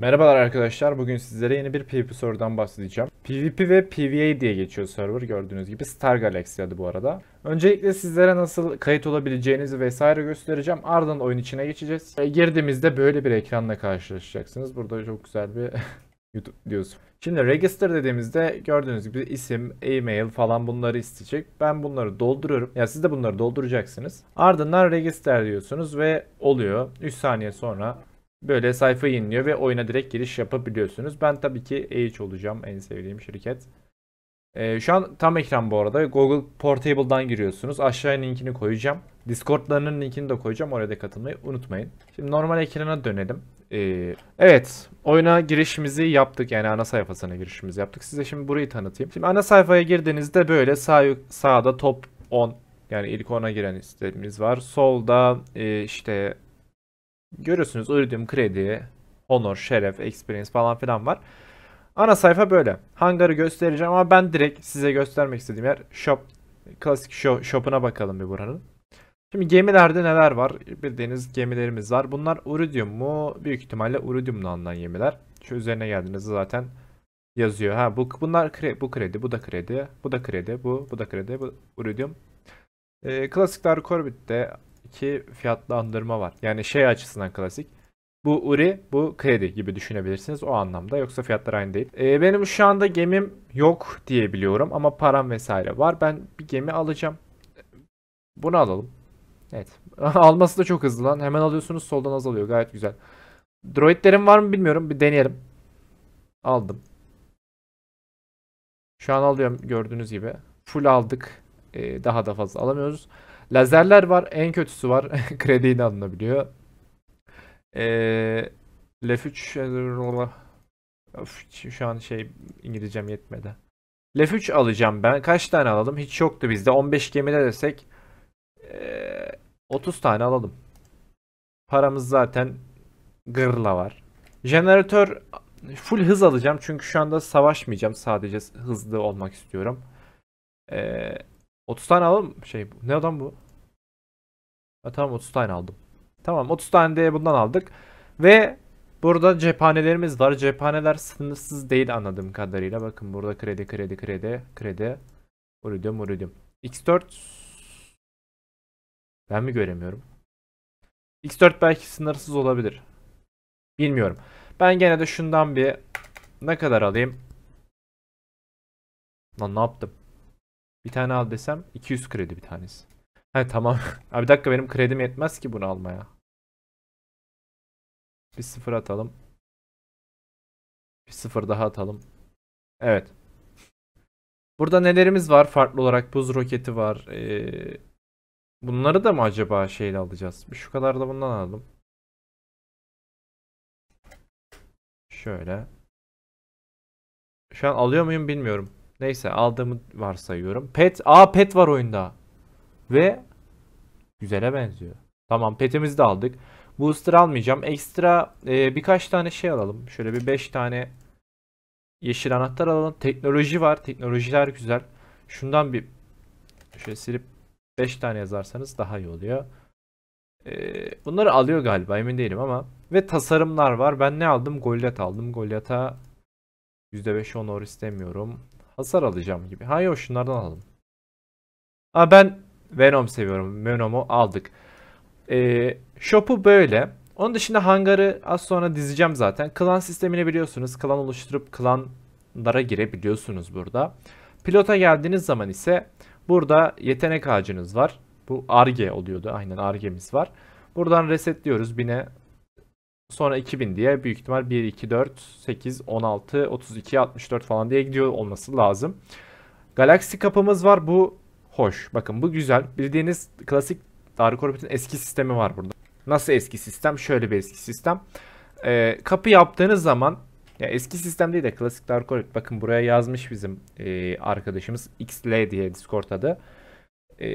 Merhabalar arkadaşlar. Bugün sizlere yeni bir PvP server'dan bahsedeceğim. PvP ve PvA diye geçiyor server. Gördüğünüz gibi Star Galaxy adı bu arada. Öncelikle sizlere nasıl kayıt olabileceğinizi vesaire göstereceğim. Ardından oyun içine geçeceğiz. E, girdiğimizde böyle bir ekranla karşılaşacaksınız. Burada çok güzel bir YouTube diyorsun. Şimdi register dediğimizde gördüğünüz gibi isim, e-mail falan bunları isteyecek. Ben bunları dolduruyorum. Ya yani siz de bunları dolduracaksınız. Ardından register diyorsunuz ve oluyor. 3 saniye sonra Böyle sayfa yeniliyor ve oyuna direkt giriş yapabiliyorsunuz. Ben tabii ki Age olacağım en sevdiğim şirket. Ee, şu an tam ekran bu arada. Google Portable'dan giriyorsunuz. Aşağıya linkini koyacağım. Discord'larının linkini de koyacağım. Oraya da katılmayı unutmayın. Şimdi normal ekrana dönelim. Ee, evet oyuna girişimizi yaptık yani ana sayfasına girişimizi yaptık. Size şimdi burayı tanıtayım. Şimdi ana sayfaya girdiğinizde böyle sağ, sağda top 10 yani ilk 10'a giren istediğimiz var. Solda e, işte Görüyorsunuz Iridium kredi, honor, şeref, experience falan filan var. Ana sayfa böyle. Hangarı göstereceğim ama ben direkt size göstermek istediğim yer shop. Klasik shop, shop'una bakalım bir buranın. Şimdi gemilerde neler var? Bildiğiniz gemilerimiz var. Bunlar uridium mu? Büyük ihtimalle uridiumla anılan gemiler. Şu üzerine geldiğinizde zaten yazıyor. Ha bu bunlar kredi, bu kredi, bu da kredi, bu da kredi, bu bu da kredi, bu uridium. E, ee, klasikler Corbett'te iki fiyatlandırma var. Yani şey açısından klasik. Bu URI, bu kredi gibi düşünebilirsiniz o anlamda. Yoksa fiyatlar aynı değil. Ee, benim şu anda gemim yok diye biliyorum ama param vesaire var. Ben bir gemi alacağım. Bunu alalım. Evet. Alması da çok hızlı lan. Hemen alıyorsunuz soldan azalıyor. Gayet güzel. Droidlerim var mı bilmiyorum. Bir deneyelim. Aldım. Şu an alıyorum gördüğünüz gibi. Full aldık. Ee, daha da fazla alamıyoruz. Lazerler var. En kötüsü var. Krediyle alınabiliyor. Ee, Lef3 Öf, şu an şey İngilizcem yetmedi. Lef3 alacağım ben. Kaç tane alalım? Hiç yoktu bizde. 15 gemide desek ee, 30 tane alalım. Paramız zaten gırla var. Jeneratör full hız alacağım. Çünkü şu anda savaşmayacağım. Sadece hızlı olmak istiyorum. Ee, 30 tane alalım. Şey ne adam bu? tamam 30 tane aldım. Tamam 30 tane de bundan aldık. Ve burada cephanelerimiz var. Cephaneler sınırsız değil anladığım kadarıyla. Bakın burada kredi kredi kredi kredi. Uridium uridium. X4 ben mi göremiyorum? X4 belki sınırsız olabilir. Bilmiyorum. Ben gene de şundan bir ne kadar alayım? Lan ne yaptım? Bir tane al desem 200 kredi bir tanesi. He tamam. Abi bir dakika benim kredim yetmez ki bunu almaya. Bir sıfır atalım. Bir sıfır daha atalım. Evet. Burada nelerimiz var farklı olarak? Buz roketi var. Ee, bunları da mı acaba şeyle alacağız? Bir şu kadar da bundan alalım. Şöyle. Şu an alıyor muyum bilmiyorum. Neyse aldığımı varsayıyorum. Pet. Aa pet var oyunda. Ve güzele benziyor. Tamam petimizi de aldık. Booster almayacağım. Ekstra e, birkaç tane şey alalım. Şöyle bir 5 tane yeşil anahtar alalım. Teknoloji var. Teknolojiler güzel. Şundan bir şöyle silip 5 tane yazarsanız daha iyi oluyor. E, bunları alıyor galiba emin değilim ama. Ve tasarımlar var. Ben ne aldım? Goliath aldım. Goliath'a %5 honor istemiyorum. Hasar alacağım gibi. Hayır şunlardan alalım. Aa ben Venom seviyorum. Venom'u aldık. E, shop'u böyle. Onun dışında hangarı az sonra dizeceğim zaten. Klan sistemini biliyorsunuz. Klan oluşturup klanlara girebiliyorsunuz burada. Pilota geldiğiniz zaman ise burada yetenek ağacınız var. Bu ARGE oluyordu. Aynen ARGE'miz var. Buradan resetliyoruz. bine. sonra 2000 diye büyük ihtimal 1, 2, 4, 8, 16, 32, 64 falan diye gidiyor olması lazım. Galaksi kapımız var. Bu hoş. Bakın bu güzel. Bildiğiniz klasik Dark Orbit'in eski sistemi var burada. Nasıl eski sistem? Şöyle bir eski sistem. Ee, kapı yaptığınız zaman ya eski sistem değil de klasik Dark Orbit. Bakın buraya yazmış bizim e, arkadaşımız XL diye Discord adı. E,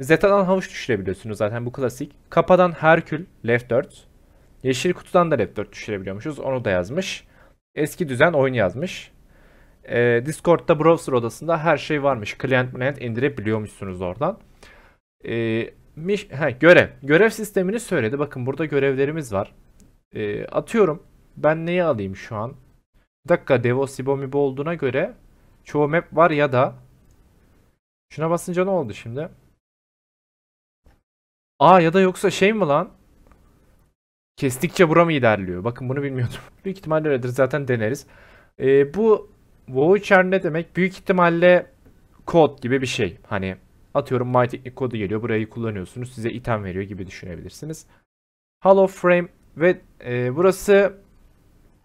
Zeta'dan havuç düşürebiliyorsunuz zaten bu klasik. Kapadan Herkül Left 4. Yeşil kutudan da Left 4 düşürebiliyormuşuz. Onu da yazmış. Eski düzen oyun yazmış e, Discord'da browser odasında her şey varmış. Client client indirebiliyormuşsunuz oradan. E, ee, miş, he, görev. Görev sistemini söyledi. Bakın burada görevlerimiz var. E, atıyorum. Ben neyi alayım şu an? Bir dakika Devo Sibomibo olduğuna göre çoğu map var ya da şuna basınca ne oldu şimdi? Aa ya da yoksa şey mi lan? Kestikçe bura mı ilerliyor? Bakın bunu bilmiyordum. Büyük ihtimalle öyledir zaten deneriz. Ee, bu Voucher ne demek? Büyük ihtimalle kod gibi bir şey. Hani atıyorum My kodu geliyor. Burayı kullanıyorsunuz. Size item veriyor gibi düşünebilirsiniz. Hall of Frame ve e, burası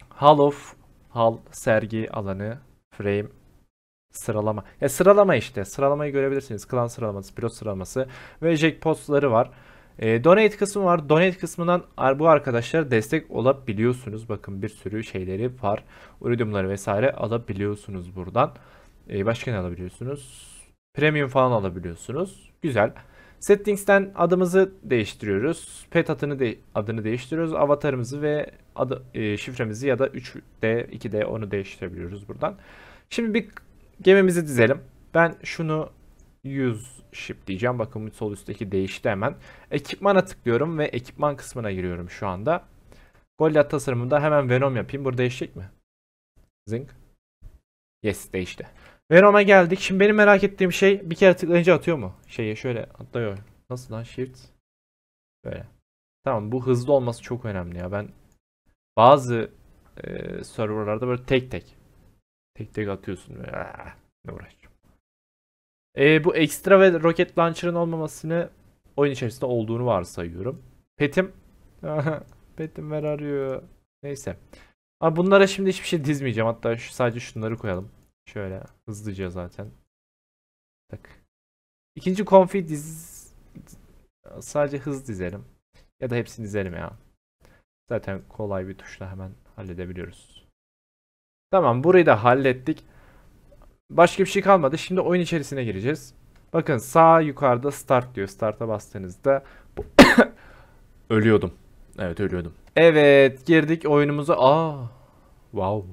Hall of Hall sergi alanı Frame sıralama. Ya sıralama işte. Sıralamayı görebilirsiniz. Klan sıralaması, pilot sıralaması ve jackpotları var. E, donate kısmı var. Donate kısmından bu arkadaşlara destek olabiliyorsunuz. Bakın bir sürü şeyleri var. Uridiumları vesaire alabiliyorsunuz buradan. E, başka ne alabiliyorsunuz? Premium falan alabiliyorsunuz. Güzel. Settings'ten adımızı değiştiriyoruz. Pet adını, de adını değiştiriyoruz. Avatarımızı ve adı, e, şifremizi ya da 3D, 2D onu değiştirebiliyoruz buradan. Şimdi bir gemimizi dizelim. Ben şunu 100 ship diyeceğim. Bakın sol üstteki değişti hemen. Ekipmana tıklıyorum ve ekipman kısmına giriyorum şu anda. Goliath tasarımında hemen Venom yapayım. Burada değişecek mi? Zing. Yes değişti. Venom'a geldik. Şimdi benim merak ettiğim şey bir kere tıklayınca atıyor mu? Şeyi şöyle atlıyor. Nasıl lan shift? Böyle. Tamam bu hızlı olması çok önemli ya. Ben bazı e, serverlarda böyle tek tek tek tek atıyorsun. Ne uğraş. E, bu ekstra ve roket launcher'ın olmamasını oyun içerisinde olduğunu varsayıyorum. Petim Petim ver arıyor. Neyse. Ama bunlara şimdi hiçbir şey dizmeyeceğim. Hatta şu, sadece şunları koyalım. Şöyle hızlıca zaten. Tak. İkinci konfi diz sadece hız dizelim. Ya da hepsini dizelim ya. Zaten kolay bir tuşla hemen halledebiliyoruz. Tamam burayı da hallettik. Başka bir şey kalmadı. Şimdi oyun içerisine gireceğiz. Bakın sağ yukarıda start diyor. Start'a bastığınızda bu ölüyordum. Evet ölüyordum. Evet girdik oyunumuza. Aa. Wow.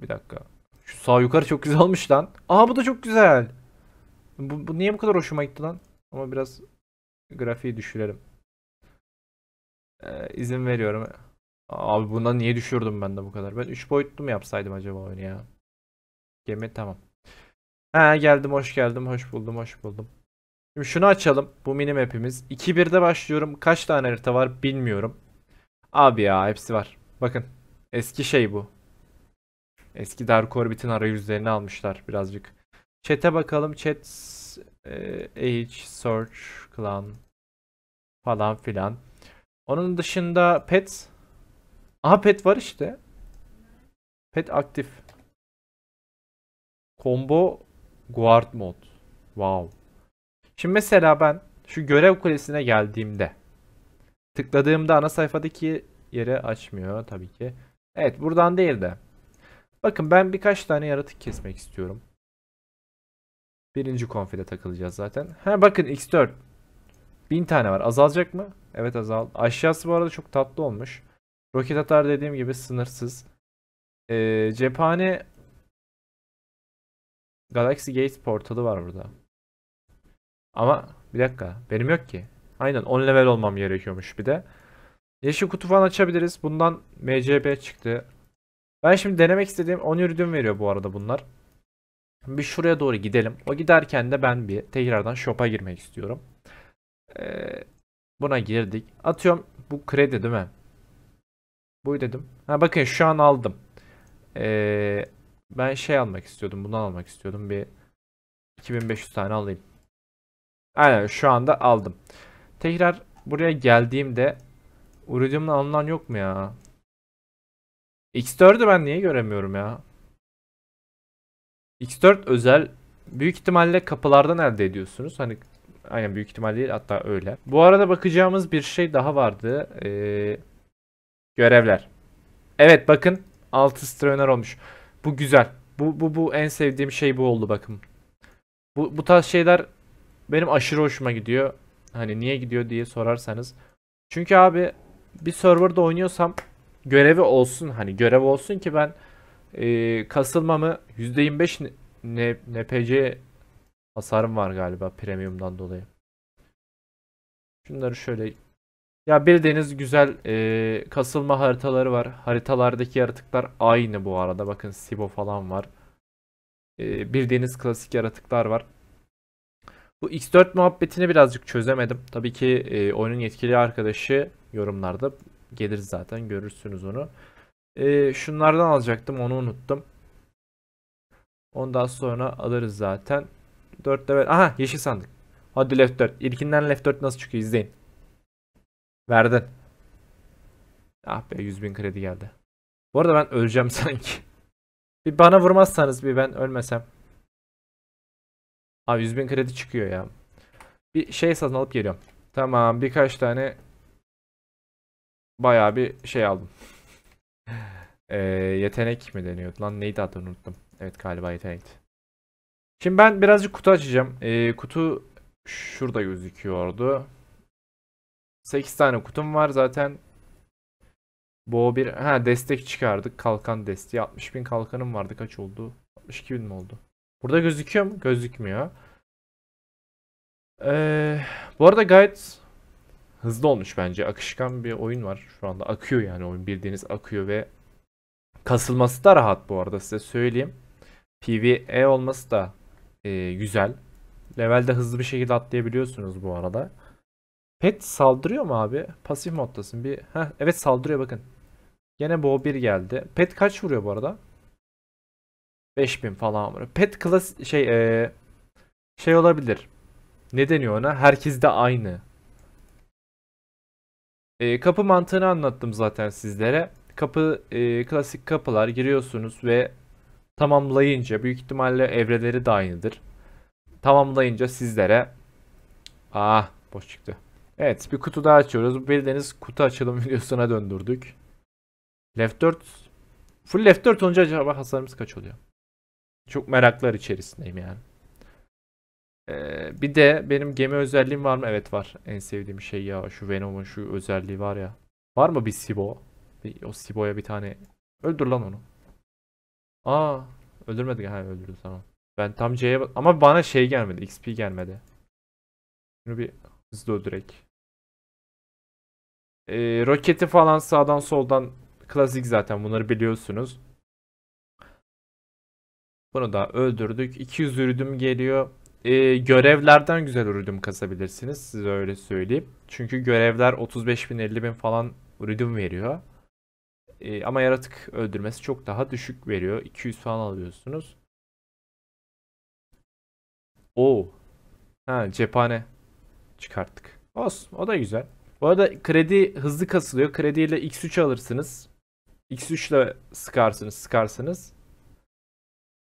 Bir dakika. Şu sağ yukarı çok güzel olmuş lan. Aa bu da çok güzel. Bu, bu niye bu kadar hoşuma gitti lan? Ama biraz grafiği düşürelim. Ee, izin veriyorum. Abi buna niye düşürdüm ben de bu kadar? Ben 3 boyutlu mu yapsaydım acaba oyunu ya? Gemi tamam. Ha geldim hoş geldim hoş buldum hoş buldum. Şimdi şunu açalım. Bu mini map'imiz. 2-1'de başlıyorum. Kaç tane harita var bilmiyorum. Abi ya hepsi var. Bakın. Eski şey bu. Eski Dark Orbit'in arayüzlerini almışlar birazcık. Chat'e bakalım. Chat e, Age, Search, Clan falan filan. Onun dışında Pet. Aha Pet var işte. Pet aktif. Combo guard mod. Wow. Şimdi mesela ben şu görev kulesine geldiğimde tıkladığımda ana sayfadaki yeri açmıyor tabii ki. Evet buradan değil de. Bakın ben birkaç tane yaratık kesmek istiyorum. Birinci konfide takılacağız zaten. Ha bakın X4. bin tane var. Azalacak mı? Evet azal. Aşağısı bu arada çok tatlı olmuş. Roket atar dediğim gibi sınırsız. Ee, cephane Galaxy Gates portalı var burada. Ama bir dakika benim yok ki. Aynen 10 level olmam gerekiyormuş bir de. Yeşil kutu falan açabiliriz. Bundan MCB çıktı. Ben şimdi denemek istediğim 10 yürüdüğüm veriyor bu arada bunlar. Bir şuraya doğru gidelim. O giderken de ben bir tekrardan shop'a girmek istiyorum. Ee, buna girdik. Atıyorum bu kredi değil mi? Bu dedim. Ha bakın şu an aldım. Ee, ben şey almak istiyordum. Bunu almak istiyordum. Bir 2500 tane alayım. Aynen şu anda aldım. Tekrar buraya geldiğimde Uridium'un alınan yok mu ya? X4'ü ben niye göremiyorum ya? X4 özel büyük ihtimalle kapılardan elde ediyorsunuz. Hani aynen büyük ihtimal değil hatta öyle. Bu arada bakacağımız bir şey daha vardı. Ee, görevler. Evet bakın 6 stroner olmuş. Bu güzel. Bu, bu, bu en sevdiğim şey bu oldu bakın. Bu, bu tarz şeyler benim aşırı hoşuma gidiyor. Hani niye gidiyor diye sorarsanız. Çünkü abi bir serverda oynuyorsam görevi olsun hani görev olsun ki ben e, kasılmamı %25 ne, NPC hasarım var galiba premiumdan dolayı. Şunları şöyle ya bir deniz güzel e, kasılma haritaları var. Haritalardaki yaratıklar aynı bu arada. Bakın Sibo falan var. E, bir deniz klasik yaratıklar var. Bu X4 muhabbetini birazcık çözemedim. Tabii ki e, oyunun yetkili arkadaşı yorumlarda gelir zaten görürsünüz onu. E, şunlardan alacaktım onu unuttum. Ondan sonra alırız zaten. 4 level. Aha yeşil sandık. Hadi left 4. İlkinden left 4 nasıl çıkıyor izleyin. Verdin. Ah be 100 bin kredi geldi. Bu arada ben öleceğim sanki. Bir bana vurmazsanız bir ben ölmesem. Abi 100 bin kredi çıkıyor ya. Bir şey satın alıp geliyorum. Tamam birkaç tane bayağı bir şey aldım. ee, yetenek mi deniyordu lan neydi adını unuttum. Evet galiba yetenekti. Şimdi ben birazcık kutu açacağım. Ee, kutu şurada gözüküyordu. 8 tane kutum var zaten. Bo bir ha destek çıkardık. Kalkan desteği 60 bin kalkanım vardı. Kaç oldu? 62 bin mi oldu? Burada gözüküyor mu? Gözükmüyor. Ee, bu arada gayet hızlı olmuş bence. Akışkan bir oyun var şu anda. Akıyor yani oyun bildiğiniz akıyor ve kasılması da rahat bu arada size söyleyeyim. PvE olması da e, güzel. Levelde hızlı bir şekilde atlayabiliyorsunuz bu arada. Pet saldırıyor mu abi? Pasif moddasın bir. Heh, evet saldırıyor bakın. Gene bo 1 geldi. Pet kaç vuruyor bu arada? 5000 falan vuruyor. Pet klas şey ee, şey olabilir. Ne deniyor ona? Herkes de aynı. E, kapı mantığını anlattım zaten sizlere. Kapı e, klasik kapılar giriyorsunuz ve tamamlayınca büyük ihtimalle evreleri de aynıdır. Tamamlayınca sizlere ah boş çıktı. Evet bir kutu daha açıyoruz. deniz kutu açalım videosuna döndürdük. Left 4. Full left 4 olunca acaba hasarımız kaç oluyor? Çok meraklar içerisindeyim yani. Ee, bir de benim gemi özelliğim var mı? Evet var. En sevdiğim şey ya şu Venom'un şu özelliği var ya. Var mı bir Sibo? Bir, o Sibo'ya bir tane. Öldür lan onu. Aa öldürmedi. Ha öldürdü tamam. Ben tam C'ye ama bana şey gelmedi. XP gelmedi. Bunu bir hızlı öldürek. E, roketi falan sağdan soldan klasik zaten bunları biliyorsunuz. Bunu da öldürdük. 200 ürüdüm geliyor. E, görevlerden güzel ürüdüm kasabilirsiniz. Size öyle söyleyeyim. Çünkü görevler 35.000-50.000 falan ürüdüm veriyor. E, ama yaratık öldürmesi çok daha düşük veriyor. 200 falan alıyorsunuz. Oo. Ha cephane çıkarttık. Olsun. O da güzel. Bu arada kredi hızlı kasılıyor. Krediyle X3 alırsınız. X3 ile sıkarsınız, sıkarsınız.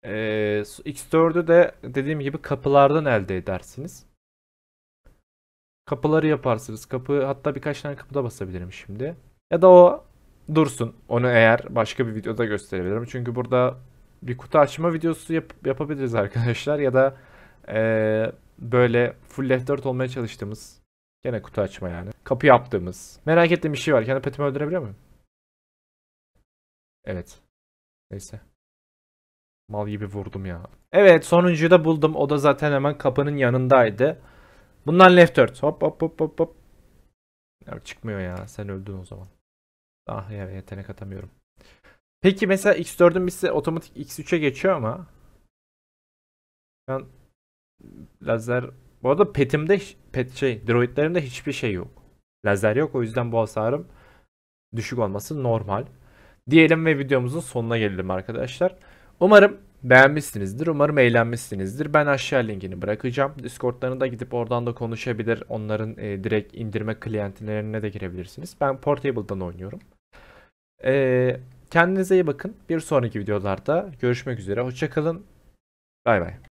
Ee, X4'ü de dediğim gibi kapılardan elde edersiniz. Kapıları yaparsınız. Kapı hatta birkaç tane kapıda basabilirim şimdi. Ya da o dursun. Onu eğer başka bir videoda gösterebilirim. Çünkü burada bir kutu açma videosu yap yapabiliriz arkadaşlar. Ya da ee, böyle full F4 olmaya çalıştığımız Gene kutu açma yani. Kapı yaptığımız. Merak ettiğim bir şey var. Kendi petimi öldürebiliyor muyum? Evet. Neyse. Mal gibi vurdum ya. Evet sonuncuyu da buldum. O da zaten hemen kapının yanındaydı. Bundan left 4. Hop hop hop hop hop. Ya çıkmıyor ya. Sen öldün o zaman. Ah ya yetenek atamıyorum. Peki mesela X4'ün birisi otomatik X3'e geçiyor ama ben lazer bu arada petimde pet şey droidlerimde hiçbir şey yok. Lazer yok o yüzden bu hasarım düşük olması normal. Diyelim ve videomuzun sonuna gelelim arkadaşlar. Umarım beğenmişsinizdir. Umarım eğlenmişsinizdir. Ben aşağı linkini bırakacağım. Discord'larına da gidip oradan da konuşabilir. Onların e, direkt indirme klientlerine de girebilirsiniz. Ben Portable'dan oynuyorum. E, kendinize iyi bakın. Bir sonraki videolarda görüşmek üzere. Hoşçakalın. Bay bay.